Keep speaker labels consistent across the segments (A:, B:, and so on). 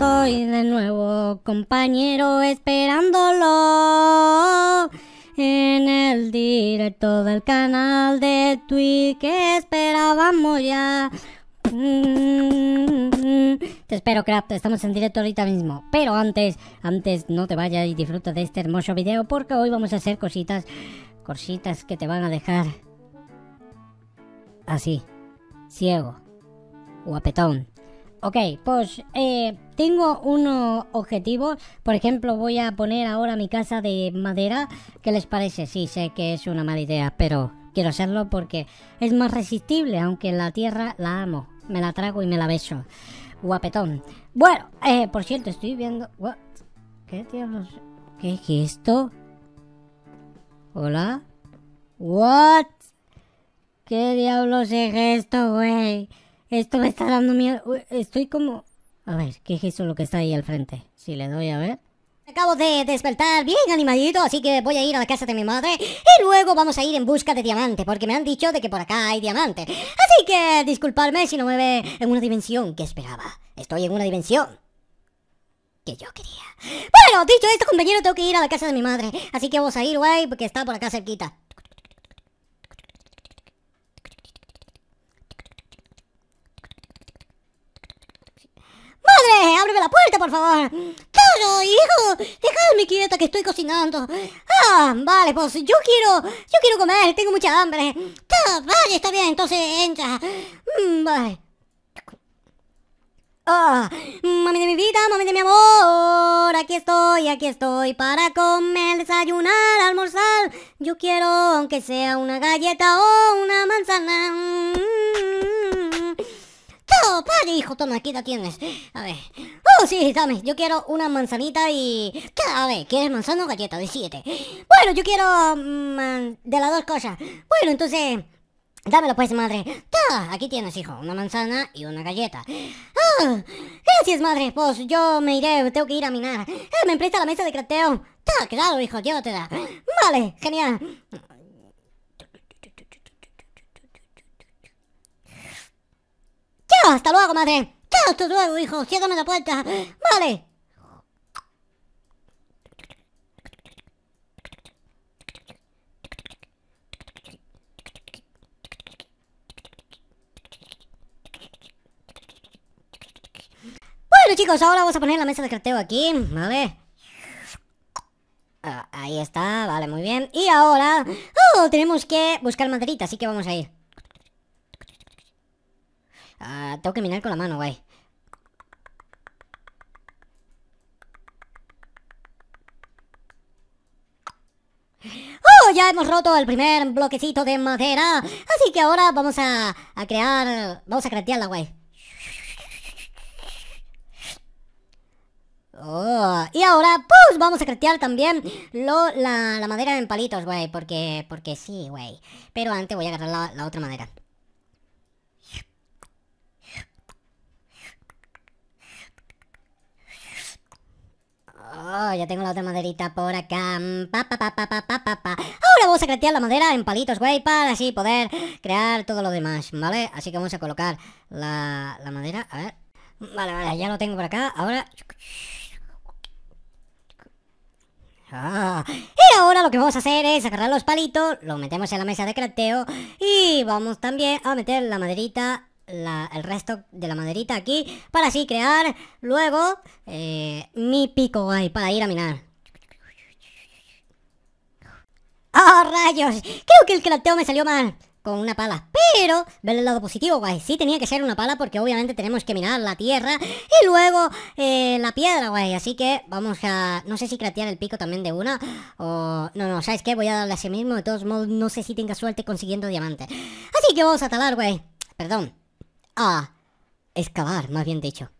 A: estoy de nuevo, compañero, esperándolo. En el directo del canal de Twitch esperábamos ya. Mm, te espero, Craft. Estamos en directo ahorita mismo. Pero antes, antes no te vayas y disfruta de este hermoso video porque hoy vamos a hacer cositas, cositas que te van a dejar así, ciego, guapetón. Ok, pues eh, tengo unos objetivos. Por ejemplo, voy a poner ahora mi casa de madera. ¿Qué les parece? Sí, sé que es una mala idea, pero quiero hacerlo porque es más resistible, aunque la tierra la amo. Me la trago y me la beso. Guapetón. Bueno, eh, por cierto, estoy viendo... What? ¿Qué diablos? ¿Qué es esto? ¿Hola? ¿What? ¿Qué diablos es esto, güey? Esto me está dando miedo. Estoy como... A ver, ¿qué es eso lo que está ahí al frente? Si le doy a ver... Acabo de despertar bien animadito, así que voy a ir a la casa de mi madre y luego vamos a ir en busca de diamante, porque me han dicho de que por acá hay diamante. Así que disculparme si no me ve en una dimensión que esperaba. Estoy en una dimensión que yo quería. Bueno, dicho esto, compañero, tengo que ir a la casa de mi madre, así que vamos a ir, guay, porque está por acá cerquita. Abre, ¡Ábreme la puerta, por favor! ¡Claro, hijo! ¡Dejadme quieta que estoy cocinando! ¡Ah! Vale, pues yo quiero... Yo quiero comer, tengo mucha hambre. ¡Ah, vale, está bien, entonces entra. Mm, vale. Ah, mami de mi vida, mami de mi amor, aquí estoy, aquí estoy para comer, desayunar, almorzar. Yo quiero aunque sea una galleta o una manzana. Mm. Oh, padre, hijo! Toma, aquí la tienes. A ver. ¡Oh, sí, dame! Yo quiero una manzanita y... ¿Qué? A ver, ¿quieres manzana o galleta? De siete. Bueno, yo quiero... Mm, de las dos cosas. Bueno, entonces... Dámelo pues, madre. Aquí tienes, hijo, una manzana y una galleta. Ah, gracias, madre. Pues yo me iré, tengo que ir a minar. Eh, ¿Me presta la mesa de crateo? ¡Ta! Claro, hijo, te da Vale, genial. hasta luego, madre. hasta luego, hijo. Cierrame la puerta. Vale. Bueno, chicos, ahora vamos a poner la mesa de carteo aquí, ¿vale? Ah, ahí está, vale, muy bien. Y ahora oh, tenemos que buscar maderita, así que vamos a ir. Ah, tengo que minar con la mano, güey. ¡Oh! Ya hemos roto el primer bloquecito de madera. Así que ahora vamos a, crear... Vamos a craftearla, güey. Oh, y ahora, pues, vamos a craftear también la, madera en palitos, güey, porque, porque sí, güey. Pero antes voy a agarrar la otra madera. ya tengo la otra maderita por acá. Mm, ahora vamos a cretear la madera en palitos, güey, para así poder crear todo lo demás, ¿vale? Así que vamos a colocar la, madera, a ver. Vale, vale, ya lo tengo por acá. Ahora... Ah, y ahora lo que vamos a hacer es agarrar los palitos, lo metemos en la mesa de crafteo y vamos también a meter la maderita el resto de la maderita aquí para así crear luego eh, mi pico guay para ir a minar. ¡Oh, rayos! Creo que el crateo me salió mal con una pala. Pero, ver el lado positivo, guay. Sí tenía que ser una pala porque obviamente tenemos que minar la tierra y luego eh, la piedra, guay. Así que vamos a... No sé si cratear el pico también de una o... No, no, ¿sabes qué? Voy a darle a sí mismo. De todos modos, no sé si tenga suerte consiguiendo diamantes Así que vamos a talar, güey. Perdón, a excavar, más bien dicho.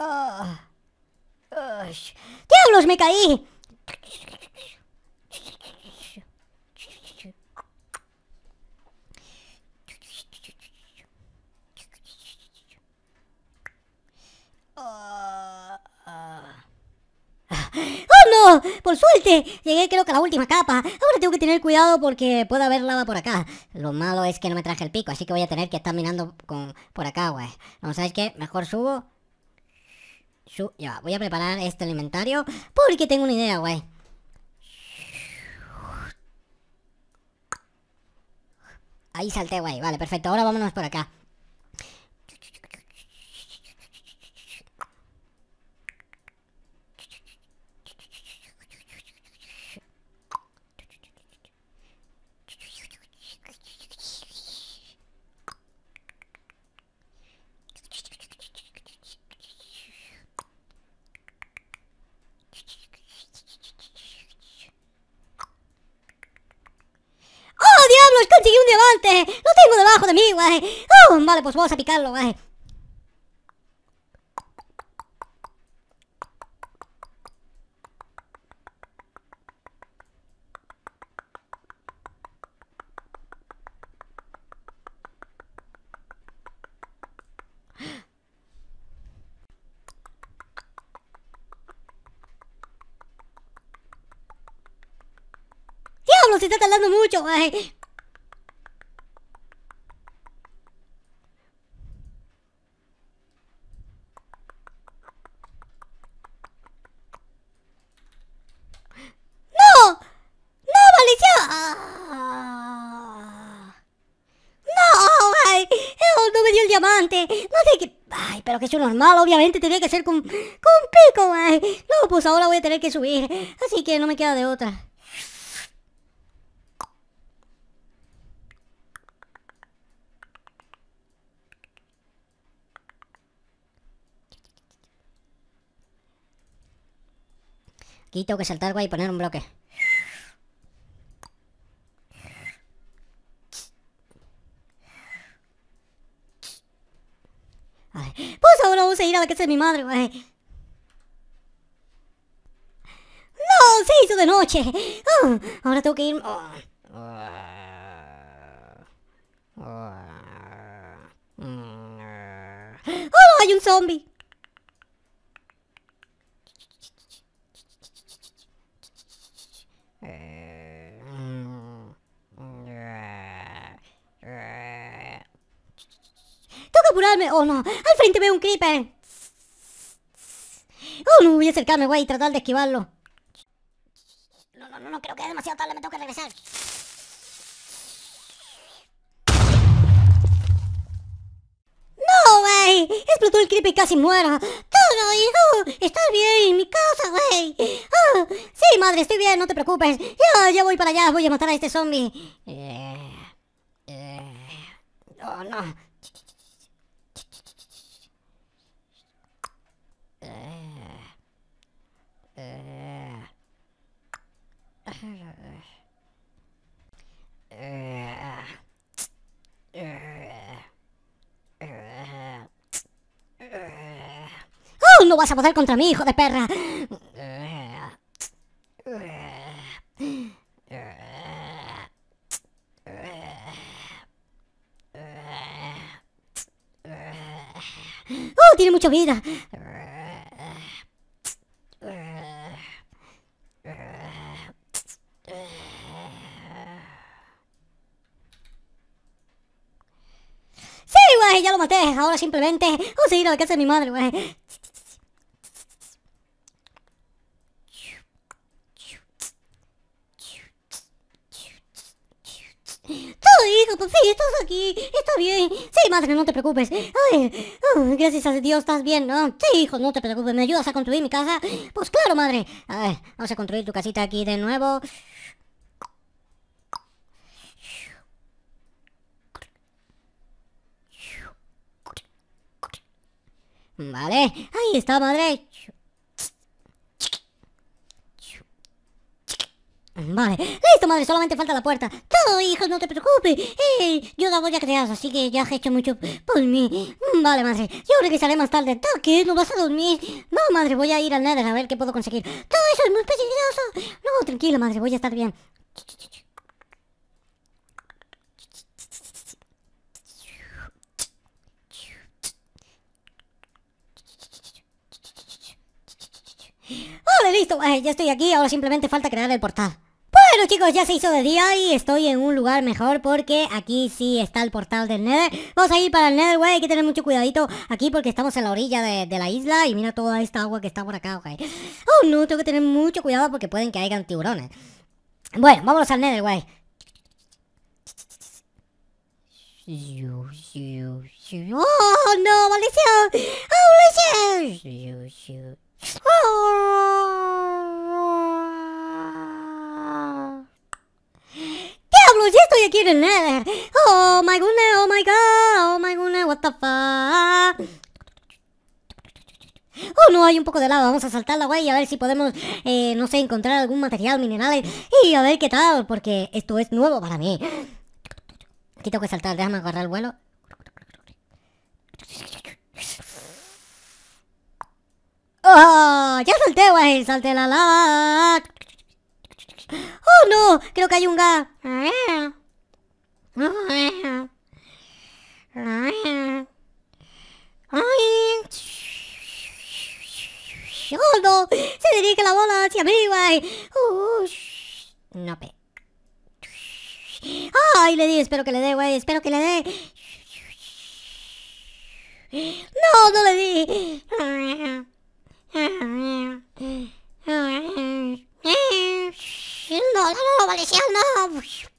A: Ah. ¡Diablos, me caí! ¡Por suerte! Llegué creo que a la última capa. Ahora tengo que tener cuidado porque puede haber lava por acá. Lo malo es que no me traje el pico, así que voy a tener que estar mirando con, por acá, güey. No, ¿sabes qué? Mejor subo. ya, voy a preparar este alimentario porque tengo una idea, güey. Ahí salté, güey. Vale, perfecto. Ahora vámonos por acá. ¡Lo tengo debajo de mí, güey. Oh, vale, pues vamos a picarlo, güey. se está tardando mucho, güey. no sé qué... Ay, pero que eso normal, obviamente tenía que ser con, con pico. Ay. No, pues ahora voy a tener que subir. Así que no me queda de otra. Aquí tengo que saltar, güey, y poner un bloque. que sea mi madre, güey. ¡No! ¡Se hizo de noche! Ah, ahora tengo que ir... Ah. Oh. hay un zombie! Tengo que apurarme. Oh no, al frente veo un creeper voy a acercarme, güey, y tratar de esquivarlo. No, no, no, no, creo que es demasiado tarde, me tengo que regresar. ¡No, güey! Explotó el creepy y casi muero. ¡Todo, hijo! ¡Estás bien en mi casa, güey! Ah, sí, madre, estoy bien, no te preocupes. Yo ya voy para allá, voy a matar a este zombie. Eh, eh oh, no. Eh. ¡Oh! No vas a poder contra mí, hijo de perra. ¡Oh! Tiene mucha vida. ahora simplemente. os seguir a la casa de mi madre, hijo, pues sí, estás aquí, está bien. Sí, madre, no te preocupes. gracias a Dios, estás bien, ¿no? Sí, hijo, no te preocupes, ¿me ayudas a construir mi casa? Pues claro, madre. vamos a construir tu casita aquí de nuevo. Vale, ahí está, madre. Vale, listo madre, solamente falta la puerta. Todo, hijo, no te preocupes. Eh, yo la voy a crear, así que ya has hecho mucho por mí. Vale, madre, yo regresaré más tarde. ¿Qué? ¿No vas a dormir? No, madre, voy a ir al Nether a ver qué puedo conseguir. Todo eso es muy peligroso. No, tranquila, madre, voy a estar bien. Eh, ya estoy aquí, ahora simplemente falta crear el portal. Bueno chicos, ya se hizo de día y estoy en un lugar mejor porque aquí sí está el portal del Nether. Vamos a ir para el Nether, güey, hay que tener mucho cuidadito aquí porque estamos en la orilla de, la isla y mira toda esta agua que está por acá, güey. Oh no, tengo que tener mucho cuidado porque pueden que hayan tiburones. Bueno, vámonos al Nether, güey. ¡Oh, no! ¡Maldición! ¡Oh, maldición! hablo Ya estoy aquí en el Oh my goodness, oh my god, oh my goodness, what the fuck. Oh, no, hay un poco de lado. Vamos a saltar la guay a ver si podemos, eh, no sé, encontrar algún material, mineral Y a ver qué tal, porque esto es nuevo para mí. Aquí tengo que saltar, déjame agarrar el vuelo. Oh, ¡Ya salté, güey! ¡Salté la la ¡Oh, no! Creo que hay un gas. ¡Oh, no! ¡Se dirige la bola hacia mí, güey! Oh, no, pe... ¡Ay, le di! Espero que le dé, güey. Espero que le dé. No, no le di. novos, novos, novos.